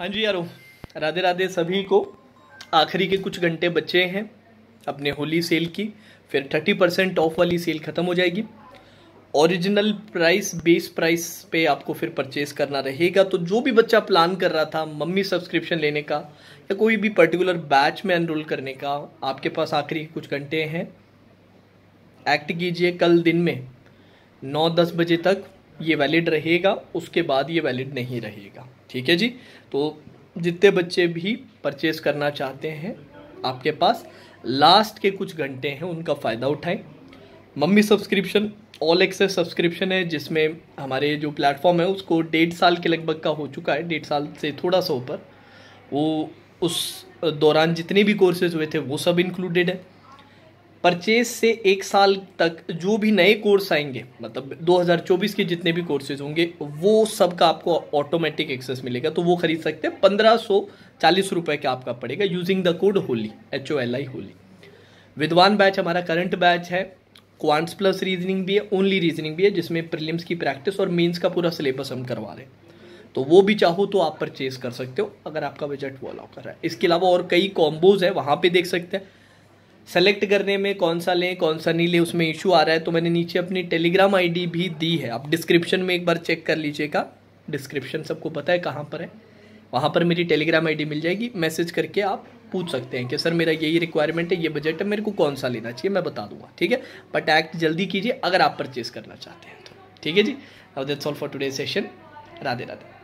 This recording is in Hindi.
हाँ जी यारो राधे राधे सभी को आखिरी के कुछ घंटे बचे हैं अपने होली सेल की फिर थर्टी परसेंट ऑफ वाली सेल ख़त्म हो जाएगी ओरिजिनल प्राइस बेस प्राइस पे आपको फिर परचेस करना रहेगा तो जो भी बच्चा प्लान कर रहा था मम्मी सब्सक्रिप्शन लेने का या कोई भी पर्टिकुलर बैच में एनरोल करने का आपके पास आखिरी कुछ घंटे हैं एक्ट कीजिए कल दिन में नौ दस बजे तक ये वैलिड रहेगा उसके बाद ये वैलिड नहीं रहेगा ठीक है जी तो जितने बच्चे भी परचेज़ करना चाहते हैं आपके पास लास्ट के कुछ घंटे हैं उनका फ़ायदा उठाएं मम्मी सब्सक्रिप्शन ऑल एक्सेस सब्सक्रिप्शन है जिसमें हमारे जो प्लेटफॉर्म है उसको डेढ़ साल के लगभग का हो चुका है डेढ़ साल से थोड़ा सा ऊपर वो उस दौरान जितने भी कोर्सेज हुए थे वो सब इंक्लूडेड है परचेज से एक साल तक जो भी नए कोर्स आएंगे मतलब 2024 के जितने भी कोर्सेज होंगे वो सब का आपको ऑटोमेटिक एक्सेस मिलेगा तो वो खरीद सकते हैं पंद्रह सौ चालीस रुपये का आपका पड़ेगा using the code Holi H O L I Holi विद्वान बैच हमारा करंट बैच है क्वांट्स प्लस रीजनिंग भी है ओनली रीजनिंग भी है जिसमें प्रिलिम्स की प्रैक्टिस और मीन्स का पूरा सिलेबस हम करवा रहे हैं तो वो भी चाहो तो आप परचेज कर सकते हो अगर आपका बजट वो अलाउ कर रहा है इसके अलावा और कई कॉम्बोज है वहाँ पे देख सकते हैं सेलेक्ट करने में कौन सा लें कौन सा नहीं लें उसमें इशू आ रहा है तो मैंने नीचे अपनी टेलीग्राम आईडी भी दी है आप डिस्क्रिप्शन में एक बार चेक कर लीजिएगा डिस्क्रिप्शन सबको पता है कहाँ पर है वहाँ पर मेरी टेलीग्राम आईडी मिल जाएगी मैसेज करके आप पूछ सकते हैं कि सर मेरा यही रिक्वायरमेंट है ये बजट है मेरे को कौन सा लेना चाहिए मैं बता दूंगा ठीक है बट एक्ट जल्दी कीजिए अगर आप परचेज़ करना चाहते हैं तो ठीक है जी अब that's all for today session Radhe Radhe